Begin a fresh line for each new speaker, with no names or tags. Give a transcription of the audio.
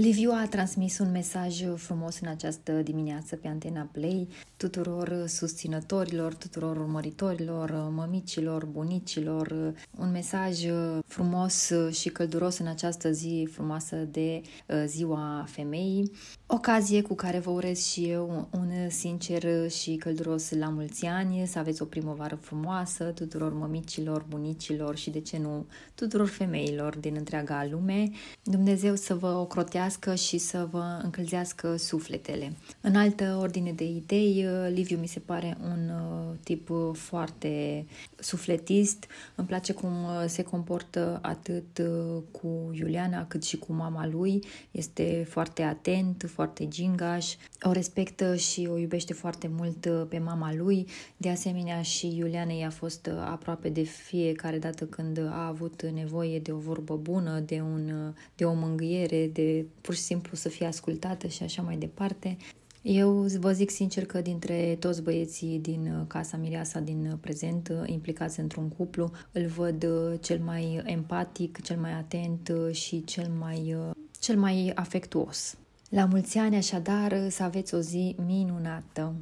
Liviu a transmis un mesaj frumos în această dimineață pe Antena Play tuturor susținătorilor, tuturor urmăritorilor, mămicilor, bunicilor, un mesaj frumos și călduros în această zi frumoasă de uh, ziua femeii. Ocazie cu care vă urez și eu un sincer și călduros la mulți ani, să aveți o primăvară frumoasă tuturor mămicilor, bunicilor și, de ce nu, tuturor femeilor din întreaga lume. Dumnezeu să vă ocrotească trezească și să vă încălzească sufletele. În altă ordine de idei, uh, Liviu mi se pare un uh, tip uh, foarte sufletist. Îmi place cum se comportă atât cu Iuliana cât și cu mama lui. Este foarte atent, foarte gingaș. O respectă și o iubește foarte mult pe mama lui. De asemenea și Iuliana i-a fost aproape de fiecare dată când a avut nevoie de o vorbă bună, de, un, de o mângâiere, de pur și simplu să fie ascultată și așa mai departe. Eu vă zic sincer că dintre toți băieții din uh, Casa Mireasa din uh, prezent uh, implicați într-un cuplu, îl văd cel mai empatic, cel mai atent și cel mai, cel mai afectuos. La mulți ani așadar să aveți o zi minunată!